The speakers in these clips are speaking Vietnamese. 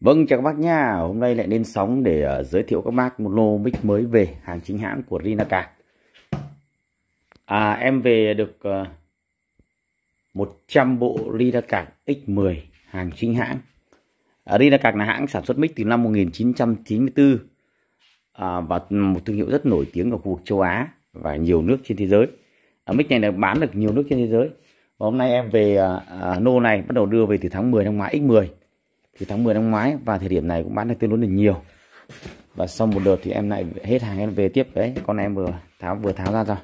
Vâng chào các bác nha, hôm nay lại lên sóng để uh, giới thiệu các bác một lô mic mới về hàng chính hãng của Rinaka. À em về được uh, ờ, 100 bộ Rinaka X10 hàng chính hãng. À, Rinaka là hãng sản xuất mic từ năm 1994 à, và một thương hiệu rất nổi tiếng ở khu vực châu Á và nhiều nước trên thế giới. À, mic này được bán được nhiều nước trên thế giới. Và hôm nay em về uh, uh, nô này bắt đầu đưa về từ tháng 10 năm ngoái X10 thì tháng 10 năm ngoái và thời điểm này cũng bán được tương đối là nhiều và sau một đợt thì em lại hết hàng em về tiếp đấy con em vừa tháo vừa tháo ra rồi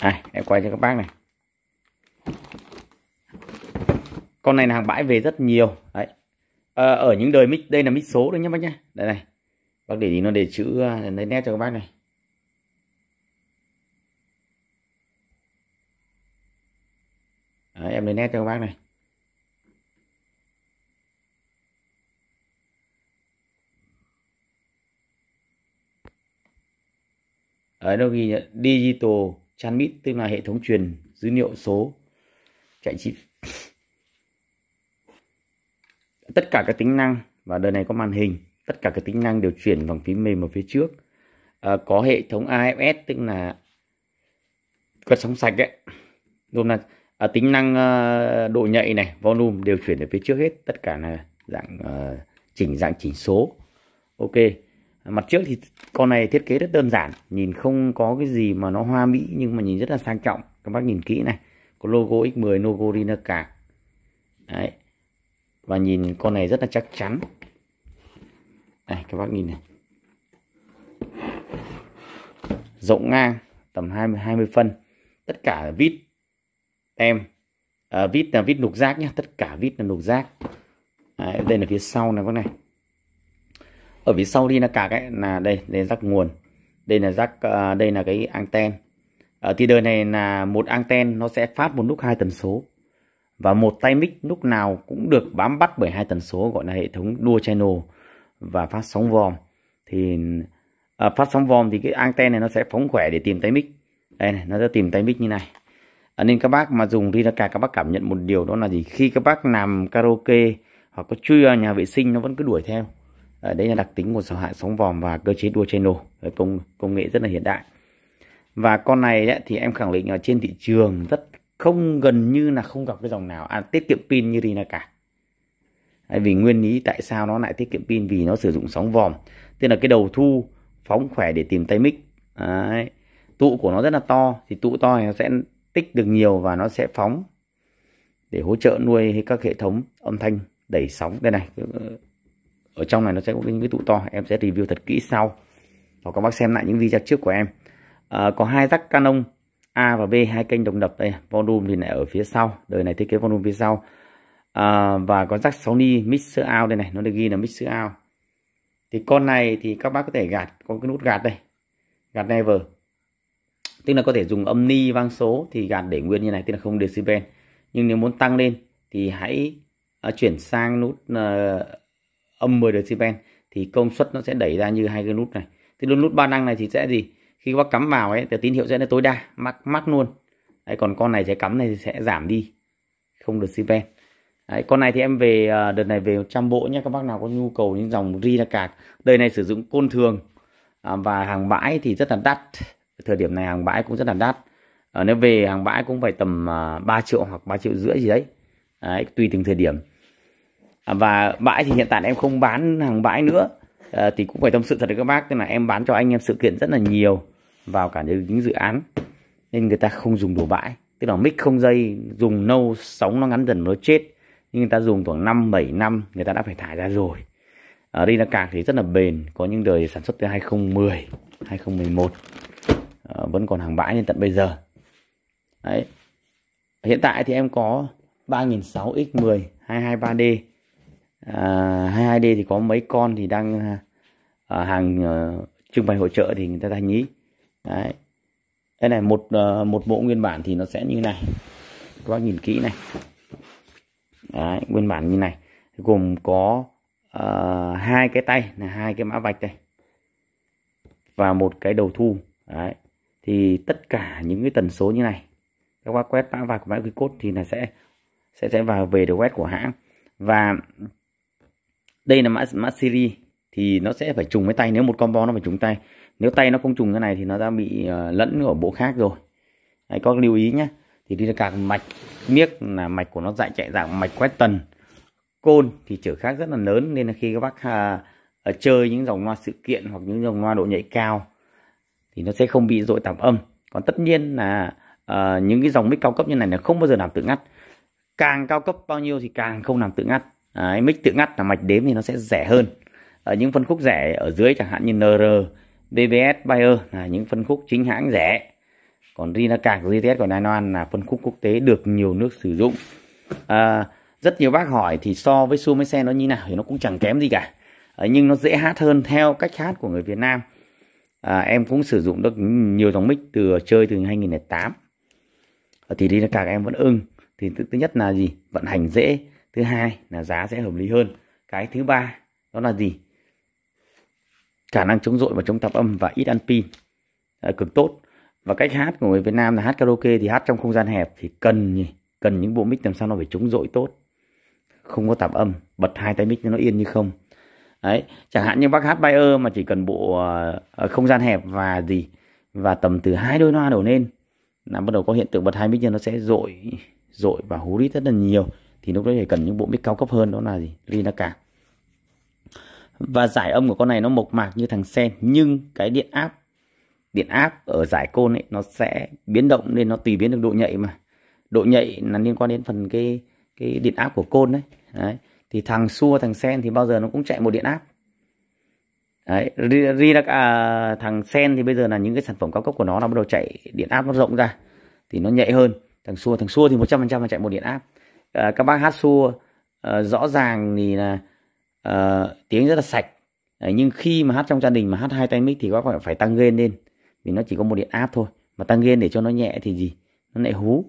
đấy. em quay cho các bác này con này là hàng bãi về rất nhiều đấy à, ở những đời mic đây là mic số đấy nhá bác nhá đây này bác để ý nó để chữ à, lấy nét cho các bác này đấy, em lấy nét cho các bác này ở đâu ghi nhận digital transmit tức là hệ thống truyền dữ liệu số chạy chip tất cả các tính năng và đời này có màn hình tất cả các tính năng đều chuyển bằng phím mềm ở phía trước à, có hệ thống AFS tức là quét sóng sạch đấy gồm là à, tính năng à, độ nhạy này volume đều chuyển ở phía trước hết tất cả là dạng à, chỉnh dạng chỉnh số ok mặt trước thì con này thiết kế rất đơn giản nhìn không có cái gì mà nó hoa mỹ nhưng mà nhìn rất là sang trọng các bác nhìn kỹ này có logo X10 logo Rinaca đấy và nhìn con này rất là chắc chắn đây các bác nhìn này rộng ngang tầm 20 20 phân tất cả vít tem à, vít là vít lục giác nhé tất cả vít là lục giác, đấy, đây là phía sau này con này ở phía sau đi là cạc ấy là đây đây là rắc nguồn đây là rắc ờ, đây là cái anten ở ờ, thì đời này là một anten nó sẽ phát một lúc hai tần số và một tay mic lúc nào cũng được bám bắt bởi hai tần số gọi là hệ thống dual channel và phát sóng vòm thì à, phát sóng vòm thì cái anten này nó sẽ phóng khỏe để tìm tay mic đây này nó sẽ tìm tay mic như này à, nên các bác mà dùng đi là các bác cảm nhận một điều đó là gì khi các bác làm karaoke hoặc có chui vào nhà vệ sinh nó vẫn cứ đuổi theo à, đấy là đặc tính của sở hạ sóng vòm và cơ chế đua channel công công nghệ rất là hiện đại và con này ấy, thì em khẳng định là trên thị trường rất không gần như là không gặp cái dòng nào à, tiết kiệm pin như Rina cả Đấy, vì nguyên lý tại sao nó lại tiết kiệm pin vì nó sử dụng sóng vòm tức là cái đầu thu phóng khỏe để tìm tay mic Đấy. tụ của nó rất là to thì tụ to thì nó sẽ tích được nhiều và nó sẽ phóng để hỗ trợ nuôi các hệ thống âm thanh đẩy sóng đây này ở trong này nó sẽ có những cái tụ to em sẽ review thật kỹ sau và các bác xem lại những video trước của em à, có hai rắc Canon A và B hai kênh đồng đập đây volume thì lại ở phía sau đời này thiết kế volume phía sau à, và có rắc sony ni mixer out đây này nó được ghi là mixer out thì con này thì các bác có thể gạt có cái nút gạt đây gạt never tức là có thể dùng âm ni vang số thì gạt để nguyên như này tức là không decibel nhưng nếu muốn tăng lên thì hãy à, chuyển sang nút uh, âm 10 decibel thì công suất nó sẽ đẩy ra như hai cái nút này thì luôn nút ba năng này thì sẽ gì khi bác cắm vào ấy thì tín hiệu sẽ là tối đa mắc mắc luôn đấy còn con này sẽ cắm này thì sẽ giảm đi không được decibel Đấy, con này thì em về à, đợt này về trăm bộ nhé các bác nào có nhu cầu những dòng ri ra cạc đây này sử dụng côn thường à, và hàng bãi thì rất là đắt thời điểm này hàng bãi cũng rất là đắt ờ, nếu về hàng bãi cũng phải tầm à, 3 triệu hoặc 3 triệu rưỡi gì đấy. đấy tùy từng thời điểm và bãi thì hiện tại em không bán hàng bãi nữa à, thì cũng phải tâm sự thật với các bác tức là em bán cho anh em sự kiện rất là nhiều vào cả những dự án nên người ta không dùng đồ bãi tức là mic không dây dùng nâu sóng nó ngắn dần nó chết nhưng người ta dùng khoảng 5 7 năm người ta đã phải thải ra rồi ở đây là càng thì rất là bền có những đời sản xuất từ 2010 2011 à, vẫn còn hàng bãi đến tận bây giờ Đấy. hiện tại thì em có 3006 x10 223D à, 22D thì có mấy con thì đang ở à, hàng ờ, trưng bày hỗ trợ thì người ta thành nhí đấy đây này một ờ, một bộ nguyên bản thì nó sẽ như này các bác nhìn kỹ này đấy, nguyên bản như này gồm có uh, hai cái tay là hai cái mã vạch này và một cái đầu thu đấy thì tất cả những cái tần số như này các bác quét mã vạch mã qr code thì là sẽ sẽ sẽ vào về được web của hãng và đây là mã mã series thì nó sẽ phải trùng với tay nếu một combo nó phải trùng tay nếu tay nó không trùng cái này thì nó đã bị ờ, lẫn ở bộ khác rồi hãy có lưu ý nhé thì đi là càng mạch miếc là mạch của nó dạy chạy dạng mạch quét tần côn thì trở khác rất là lớn nên là khi các bác à, à, chơi những dòng loa sự kiện hoặc những dòng loa độ nhạy cao thì nó sẽ không bị dội tạp âm còn tất nhiên là à, những cái dòng mic cao cấp như này là không bao giờ làm tự ngắt càng cao cấp bao nhiêu thì càng không làm tự ngắt Đấy, mic tự ngắt là mạch đếm thì nó sẽ rẻ hơn ở ờ, những phân khúc rẻ ở dưới chẳng hạn như NR, BBS, Bayer là những phân khúc chính hãng rẻ còn Rinaca của GTS của Đài Loan là phân khúc quốc tế được nhiều nước sử dụng à, rất nhiều bác hỏi thì so với su Sumo xe nó như nào thì nó cũng chẳng kém gì cả à, nhưng nó dễ hát hơn theo cách hát của người Việt Nam à, em cũng sử dụng được nhiều dòng mic từ chơi từ 2008 à, thì Rinaca em vẫn ưng thì thứ nhất là gì vận hành dễ thứ hai là giá sẽ hợp lý hơn cái thứ ba đó là gì khả năng chống dội và chống tạp âm và ít ăn pin cực tốt và cách hát của người Việt Nam là hát karaoke thì hát trong không gian hẹp thì cần cần những bộ mic làm sao nó phải chống dội tốt không có tạp âm bật hai tay mic cho nó yên như không đấy chẳng hạn như bác hát Bayer mà chỉ cần bộ uh, không gian hẹp và gì và tầm từ hai đôi loa đổ lên là bắt đầu có hiện tượng bật hai mic nhưng nó sẽ dội dội và hú rít rất là nhiều thì lúc đó thì cần những bộ mic cao cấp hơn đó là gì rina Rinaca và giải âm của con này nó mộc mạc như thằng sen nhưng cái điện áp điện áp ở giải côn ấy nó sẽ biến động nên nó tùy biến được độ nhạy mà độ nhạy là liên quan đến phần cái cái điện áp của côn đấy, đấy. thì thằng xua thằng sen thì bao giờ nó cũng chạy một điện áp đấy Ridak, à, thằng sen thì bây giờ là những cái sản phẩm cao cấp của nó là bắt đầu chạy điện áp nó rộng ra thì nó nhạy hơn thằng xua thằng xua thì một trăm phần trăm là chạy một điện áp à, các bác hát xua à, rõ ràng thì là à, tiếng rất là sạch à, nhưng khi mà hát trong gia đình mà hát hai tay mic thì các bạn phải tăng gain lên vì nó chỉ có một điện áp thôi mà tăng gain để cho nó nhẹ thì gì nó lại hú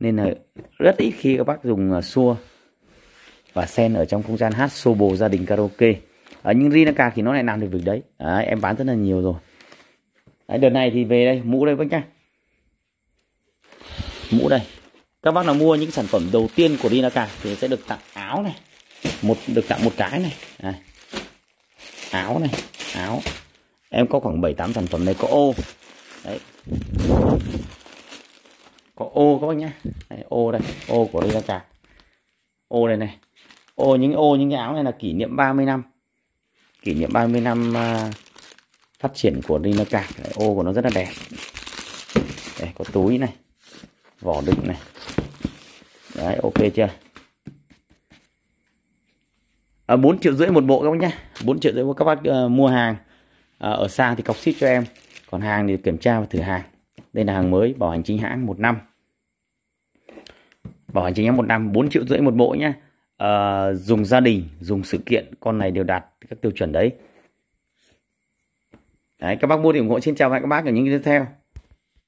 nên là rất ít khi các bác dùng xua và sen ở trong không gian hát xô bồ gia đình karaoke ở nhưng Rinaka thì nó lại làm được việc đấy à, em bán rất là nhiều rồi đợt này thì về đây mũ đây bác nhá mũ đây các bác nào mua những sản phẩm đầu tiên của Rinaca thì sẽ được tặng áo này một được tặng một cái này à, áo này áo em có khoảng 7 8 sản phẩm này có ô đấy có ô các bác nhá đây, ô đây ô của Rinaca ô đây này ô những ô những cái áo này là kỷ niệm 30 năm kỷ niệm 30 năm uh, phát triển của Rinaca ô của nó rất là đẹp đây có túi này vỏ đựng này đấy ok chưa à, 4 triệu rưỡi một bộ các bác nhé 4 triệu rưỡi các bác uh, mua hàng à, ở xa thì cọc ship cho em còn hàng thì kiểm tra và thử hàng đây là hàng mới bảo hành chính hãng một năm bảo hành chính hãng một năm 4 triệu rưỡi một bộ nhé à, dùng gia đình dùng sự kiện con này đều đạt các tiêu chuẩn đấy Đấy, các bác mua thì ủng hộ xin chào các bác ở những video tiếp theo